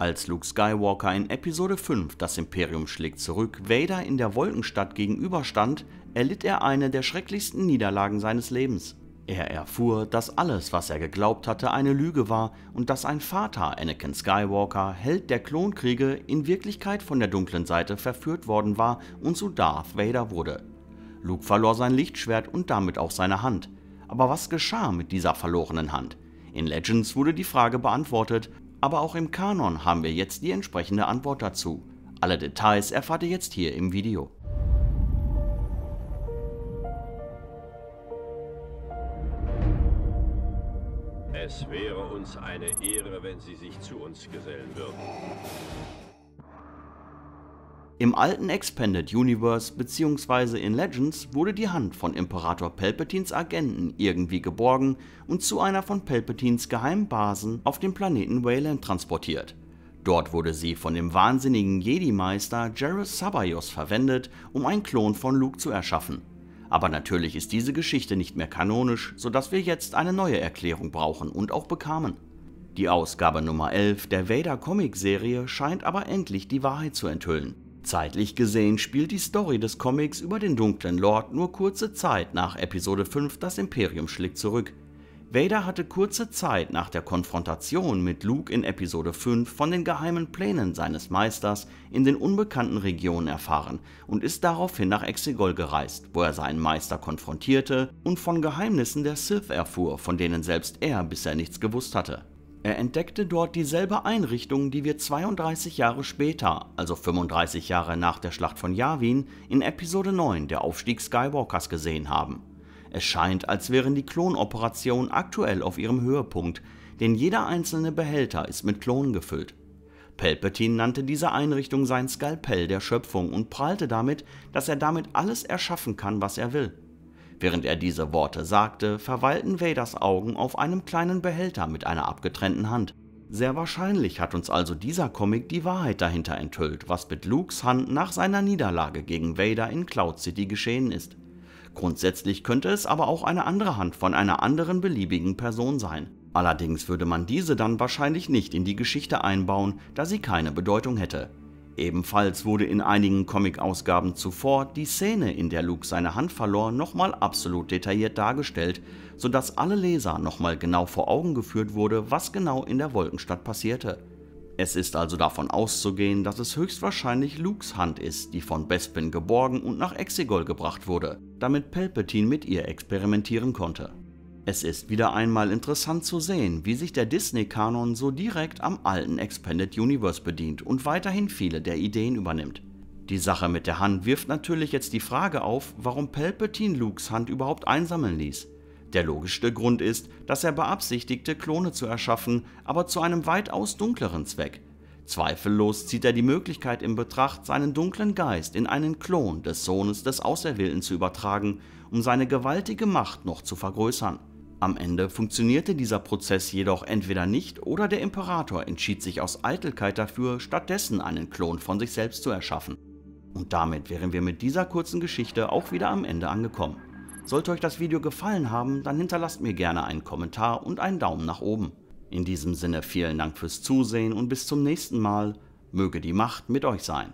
Als Luke Skywalker in Episode 5 Das Imperium schlägt zurück Vader in der Wolkenstadt gegenüberstand, erlitt er eine der schrecklichsten Niederlagen seines Lebens. Er erfuhr, dass alles, was er geglaubt hatte, eine Lüge war und dass sein Vater, Anakin Skywalker, Held der Klonkriege, in Wirklichkeit von der dunklen Seite verführt worden war und zu Darth Vader wurde. Luke verlor sein Lichtschwert und damit auch seine Hand. Aber was geschah mit dieser verlorenen Hand? In Legends wurde die Frage beantwortet, aber auch im Kanon haben wir jetzt die entsprechende Antwort dazu. Alle Details erfahrt ihr jetzt hier im Video. Es wäre uns eine Ehre, wenn Sie sich zu uns gesellen würden. Im alten Expanded Universe bzw. in Legends wurde die Hand von Imperator Palpatines Agenten irgendwie geborgen und zu einer von Palpatines geheimen Basen auf dem Planeten Wayland transportiert. Dort wurde sie von dem wahnsinnigen Jedi-Meister Jarrus Sabayos verwendet, um einen Klon von Luke zu erschaffen. Aber natürlich ist diese Geschichte nicht mehr kanonisch, sodass wir jetzt eine neue Erklärung brauchen und auch bekamen. Die Ausgabe Nummer 11 der Vader Comic-Serie scheint aber endlich die Wahrheit zu enthüllen. Zeitlich gesehen spielt die Story des Comics über den dunklen Lord nur kurze Zeit nach Episode 5 Das Imperium schlägt zurück. Vader hatte kurze Zeit nach der Konfrontation mit Luke in Episode 5 von den geheimen Plänen seines Meisters in den unbekannten Regionen erfahren und ist daraufhin nach Exegol gereist, wo er seinen Meister konfrontierte und von Geheimnissen der Sith erfuhr, von denen selbst er bisher nichts gewusst hatte. Er entdeckte dort dieselbe Einrichtung, die wir 32 Jahre später, also 35 Jahre nach der Schlacht von Yavin, in Episode 9 der Aufstieg Skywalkers gesehen haben. Es scheint, als wären die Klonoperationen aktuell auf ihrem Höhepunkt, denn jeder einzelne Behälter ist mit Klonen gefüllt. Palpatine nannte diese Einrichtung sein Skalpell der Schöpfung und prahlte damit, dass er damit alles erschaffen kann, was er will. Während er diese Worte sagte, verweilten Vaders Augen auf einem kleinen Behälter mit einer abgetrennten Hand. Sehr wahrscheinlich hat uns also dieser Comic die Wahrheit dahinter enthüllt, was mit Lukes Hand nach seiner Niederlage gegen Vader in Cloud City geschehen ist. Grundsätzlich könnte es aber auch eine andere Hand von einer anderen beliebigen Person sein. Allerdings würde man diese dann wahrscheinlich nicht in die Geschichte einbauen, da sie keine Bedeutung hätte. Ebenfalls wurde in einigen Comic-Ausgaben zuvor die Szene, in der Luke seine Hand verlor, nochmal absolut detailliert dargestellt, sodass alle Leser nochmal genau vor Augen geführt wurde, was genau in der Wolkenstadt passierte. Es ist also davon auszugehen, dass es höchstwahrscheinlich Lukes Hand ist, die von Bespin geborgen und nach Exegol gebracht wurde, damit Palpatine mit ihr experimentieren konnte. Es ist wieder einmal interessant zu sehen, wie sich der Disney-Kanon so direkt am alten Expanded Universe bedient und weiterhin viele der Ideen übernimmt. Die Sache mit der Hand wirft natürlich jetzt die Frage auf, warum Palpatine Lukes Hand überhaupt einsammeln ließ. Der logischste Grund ist, dass er beabsichtigte, Klone zu erschaffen, aber zu einem weitaus dunkleren Zweck. Zweifellos zieht er die Möglichkeit in Betracht, seinen dunklen Geist in einen Klon des Sohnes des Auserwählten zu übertragen, um seine gewaltige Macht noch zu vergrößern. Am Ende funktionierte dieser Prozess jedoch entweder nicht oder der Imperator entschied sich aus Eitelkeit dafür, stattdessen einen Klon von sich selbst zu erschaffen. Und damit wären wir mit dieser kurzen Geschichte auch wieder am Ende angekommen. Sollte euch das Video gefallen haben, dann hinterlasst mir gerne einen Kommentar und einen Daumen nach oben. In diesem Sinne vielen Dank fürs Zusehen und bis zum nächsten Mal. Möge die Macht mit euch sein.